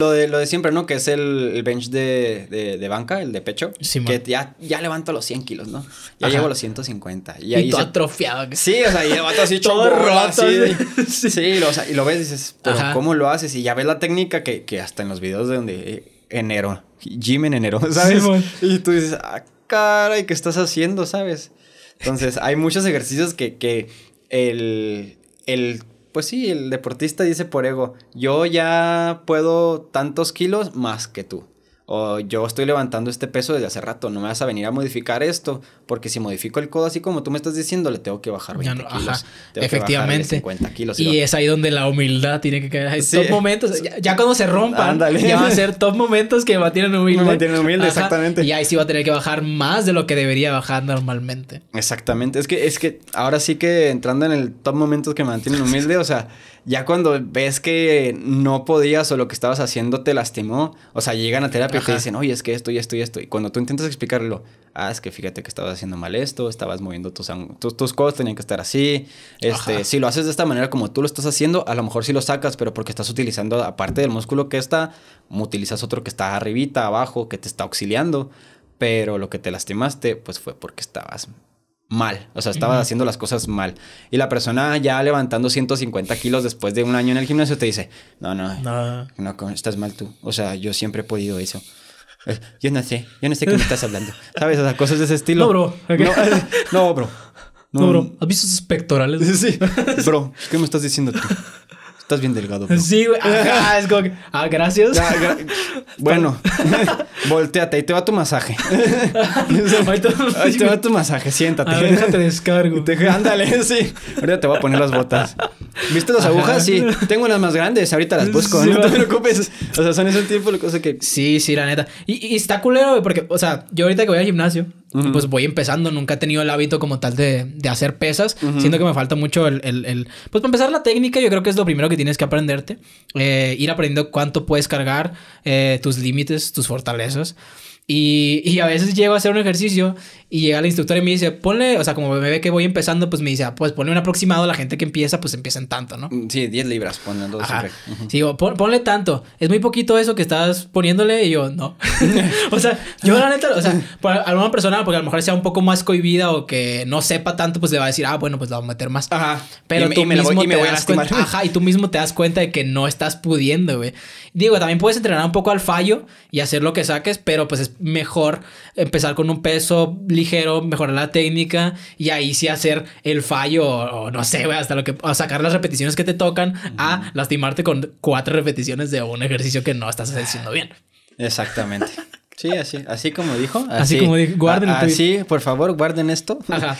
Lo de, lo de siempre, ¿no? Que es el, bench de, banca, el de pecho. Sí, que ya, levanto los 100 kilos, ¿no? Ya llevo los 150. Y, ahí atrofiado. Sí, o sea, y levanto así todo sí, lo, y lo ves y dices, pero ¿cómo lo haces? Y ya ves la técnica que, hasta en los videos de donde eh, enero, gym en enero, ¿sabes? y tú dices, ah, caray, ¿qué estás haciendo, sabes? Entonces, hay muchos ejercicios que, el, el pues sí, el deportista dice por ego, yo ya puedo tantos kilos más que tú o yo estoy levantando este peso desde hace rato, no me vas a venir a modificar esto, porque si modifico el codo así como tú me estás diciendo, le tengo que bajar 20 kilos. efectivamente. Y, es ahí donde la humildad tiene que caer. Sí. Top momentos, ya, cuando se rompan, ya van a ser top momentos que me mantienen humilde. Me mantienen humilde, exactamente. Y ahí sí va a tener que bajar más de lo que debería bajar normalmente. Exactamente. Es que, es que ahora sí que entrando en el top momentos que me mantienen humilde, o sea, ya cuando ves que no podías o lo que estabas haciendo te lastimó, o sea, llegan a terapia te dicen, oye, es que esto y esto y esto. Y cuando tú intentas explicarlo, ah, es que fíjate que estabas haciendo mal esto, estabas moviendo tus, tus, codos, tenían que estar así. Este, si lo haces de esta manera como tú lo estás haciendo, a lo mejor sí lo sacas, pero porque estás utilizando, aparte del músculo que está, utilizas otro que está arribita, abajo, que te está auxiliando. Pero lo que te lastimaste, pues fue porque estabas mal, o sea, estabas haciendo las cosas mal. Y la persona ya levantando 150 kilos después de un año en el gimnasio te dice, no, no, no, estás mal tú. O sea, yo siempre he podido eso. Eh, yo no sé, yo no sé qué me estás hablando. ¿Sabes? O sea, cosas de ese estilo. No, bro. Eh, no, bro. No, bro. ¿Has visto sus pectorales? sí. Bro, ¿qué me estás diciendo tú? Estás bien delgado. Sí, güey. es como ah, gracias. bueno, volteate, ahí te va tu masaje. ahí, te... va tu masaje, siéntate. déjate descargo. Ándale, sí. Ahorita te voy a poner las botas. ¿Viste las agujas? Sí. Tengo unas más grandes, ahorita las busco, no te preocupes. O sea, son ese tipo de cosas que... Sí, sí, la neta. Y, y está culero, güey, porque, o sea, yo ahorita que voy al gimnasio, pues voy empezando, nunca he tenido el hábito como tal de, hacer pesas. Siento que me falta mucho el, Pues para empezar la técnica, yo creo que es lo primero que tienes que aprenderte. Eh, ir aprendiendo cuánto puedes cargar, eh, tus límites, tus fortalezas. Y, y, a veces llego a hacer un ejercicio y llega la instructora y me dice, ponle, o sea, como me ve que voy empezando, pues me dice, ah, pues ponle un aproximado, la gente que empieza, pues empieza tanto, ¿no? Sí, 10 libras, ponle. Uh Sí, digo, ponle tanto, es muy poquito eso que estás poniéndole y yo, no. o sea, yo la neta, o sea, alguna persona, porque a lo mejor sea un poco más cohibida o que no sepa tanto, pues le va a decir, ah, bueno, pues la voy a meter más. Ajá. Pero y, tú me mismo voy, y me te voy das cuenta, ajá, y tú mismo te das cuenta de que no estás pudiendo, güey. Digo, también puedes entrenar un poco al fallo y hacer lo que saques, pero pues es mejor empezar con un peso ligero, mejorar la técnica y ahí sí hacer el fallo o, no sé, hasta lo que o sacar las repeticiones que te tocan a lastimarte con cuatro repeticiones de un ejercicio que no estás haciendo bien. Exactamente. Sí, así, así como dijo. Así, como dijo, guarden. Así, por favor, guarden esto. Ajá.